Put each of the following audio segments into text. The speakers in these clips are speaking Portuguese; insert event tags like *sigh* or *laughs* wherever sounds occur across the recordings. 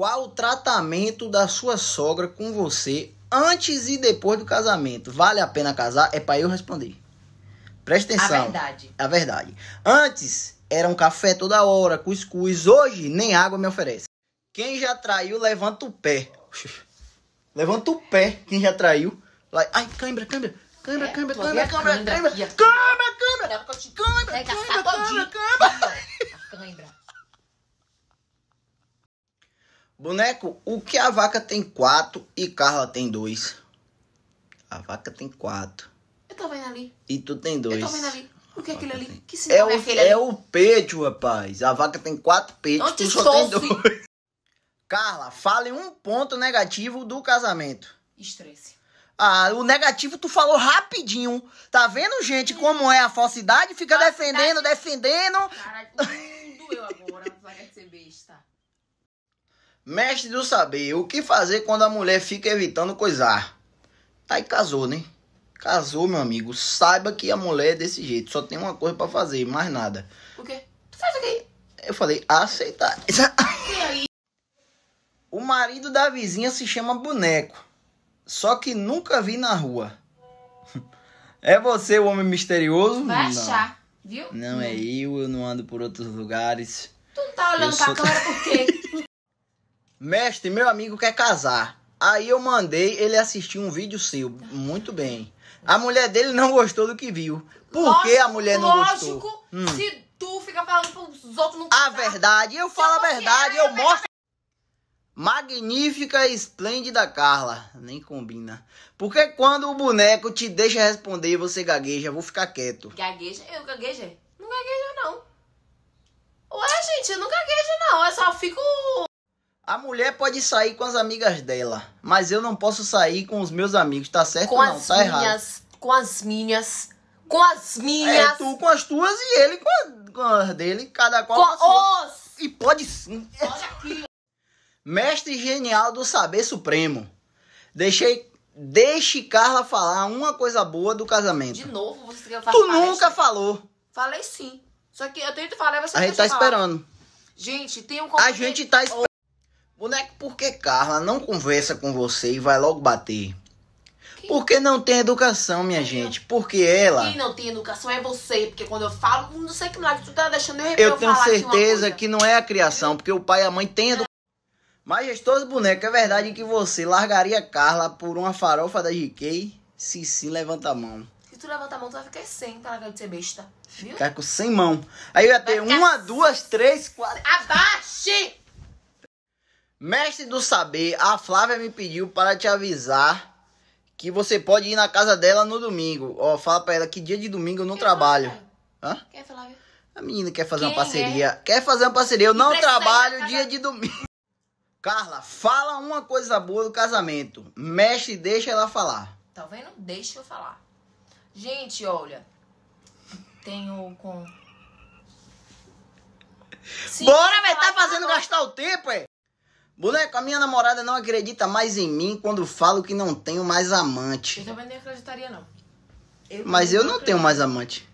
qual o tratamento da sua sogra com você antes e depois do casamento? Vale a pena casar? É para eu responder. Presta atenção. A verdade. A verdade. Antes era um café toda hora, cuscuz. Hoje nem água me oferece. Quem já traiu, levanta o pé. *laughs* Levanta o pé, quem já traiu. Ai, câimbra, câimbra. Câimbra, é, câimbra, câimbra, câimbra, câimbra, câimbra. Câimbra, câimbra. Câimbra, câimbra, câimbra. Boneco, o que a vaca tem quatro e Carla tem dois? A vaca tem quatro. Eu tô vendo ali. E tu tem dois. Eu tô vendo ali. O que é aquele ali? Tem... Que é, não é aquele É o peito, rapaz. A vaca tem quatro peitos, Onde tu só tem dois. Carla, fale um ponto negativo do casamento. Estresse. Ah, o negativo tu falou rapidinho. Tá vendo, gente, como é a falsidade? Fica falsidade. defendendo, defendendo. Caralho. Mestre do saber, o que fazer quando a mulher fica evitando coisar? Tá aí casou, né? Casou, meu amigo. Saiba que a mulher é desse jeito. Só tem uma coisa para fazer, mais nada. O quê? Tu faz o quê? Eu falei, aceitar. E aí? *laughs* O marido da vizinha se chama Boneco. Só que nunca vi na rua. *laughs* É você o homem misterioso? Vai achar, viu? Não, é não. é eu, eu não ando por outros lugares. Tu não tá olhando eu pra sou... por quê? *laughs* Mestre, meu amigo quer casar. Aí eu mandei ele assistir um vídeo seu. Muito bem. A mulher dele não gostou do que viu. Por lógico, que a mulher não gostou? Lógico, hum. se tu fica falando pros outros não A verdade, eu falo a verdade, é eu, eu mostro. Magnífica e esplêndida Carla. Nem combina. Porque quando o boneco te deixa responder, você gagueja, vou ficar quieto. Gagueja? Eu gaguejei? Não gagueja, não. Ué, gente, eu não gaguejo, não. Eu só fico. A mulher pode sair com as amigas dela, mas eu não posso sair com os meus amigos, tá certo com ou não? As tá minhas, errado. Com as minhas, com as é, minhas. É, tu com as tuas e ele com, a, com as dele, cada qual com, com os... E pode sim. *laughs* Mestre genial do saber supremo. Deixei deixe Carla falar uma coisa boa do casamento. De novo, você quer falar? Tu nunca falou. Falei sim. Só que eu tento falar, você A gente tá falar. esperando. Gente, tem um A gente tá esperando. Boneco, por que Carla não conversa com você e vai logo bater? Porque não tem educação, minha gente. Porque ela. Quem não tem educação é você. Porque quando eu falo, não sei que lá que tu tá deixando eu Eu, eu tenho certeza que não é a criação, porque o pai e a mãe têm educação. É. Majestoso boneco, é verdade que você largaria Carla por uma farofa da GK? Se sim, levanta a mão. Se tu levanta a mão, tu vai ficar sem para tá de ser besta. Viu? Ficar com sem mão. Aí eu ia ter uma, duas, três, quatro. Abaixe! Mestre do Saber, a Flávia me pediu para te avisar que você pode ir na casa dela no domingo. Ó, fala pra ela que dia de domingo eu não trabalho. Hã? Flávia? A menina quer fazer uma parceria. É? Quer fazer uma parceria. Eu não trabalho dia de domingo. *laughs* Carla, fala uma coisa boa do casamento. Mestre, deixa ela falar. Tá vendo? Deixa eu falar. Gente, olha. Tenho com. Sim, Bora, velho. Tá fazendo gastar o tempo, é? Moleque, a minha namorada não acredita mais em mim quando falo que não tenho mais amante. Eu também nem acreditaria, não. Eu Mas eu não acredito. tenho mais amante.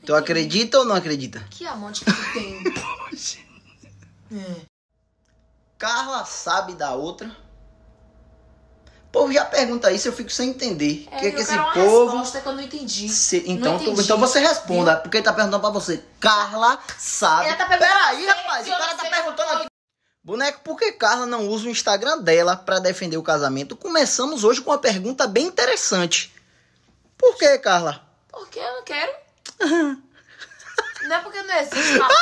Tu então, acredita ou não acredita? Que amante que tu tem? *laughs* Poxa. É. Carla sabe da outra. O povo já pergunta isso, eu fico sem entender. É, que, é que esse povo. Resposta que eu não entendi. Se... Então, não entendi. Tu... então você responda, Viu? porque ele tá perguntando pra você. Carla sabe. Ele tá perguntando Peraí, rapaz, o cara tá perguntando aqui. Boneco, por que Carla não usa o Instagram dela para defender o casamento? Começamos hoje com uma pergunta bem interessante. Por que, Carla? Porque eu não quero. *laughs* não é porque não existe. Ah! É tá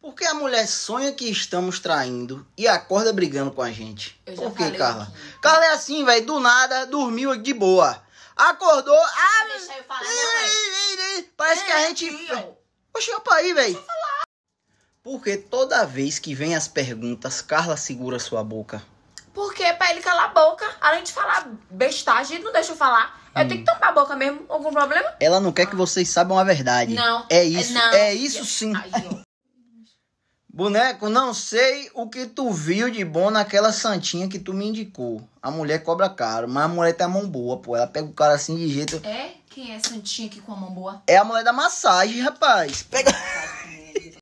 porque a mulher sonha que estamos traindo e acorda brigando com a gente. Eu Por que, Carla? Aqui. Carla é assim, velho. Do nada, dormiu de boa. Acordou. Ah, Deixa eu falar, Parece que a gente. Oxe, opa aí, velho. Porque toda vez que vem as perguntas, Carla segura sua boca. Porque é pra ele calar a boca, além de falar bestagem, ele não deixa eu falar. Eu hum. tenho que hum. tampar a boca mesmo. Algum problema? Ela não quer que vocês saibam a verdade. Não. É isso. É não. É isso sim. Ai, eu... Boneco, não sei o que tu viu de bom naquela santinha que tu me indicou. A mulher cobra caro, mas a mulher tem a mão boa, pô. Ela pega o cara assim de jeito. É? Quem é santinha aqui com a mão boa? É a mulher da massagem, rapaz. Pega.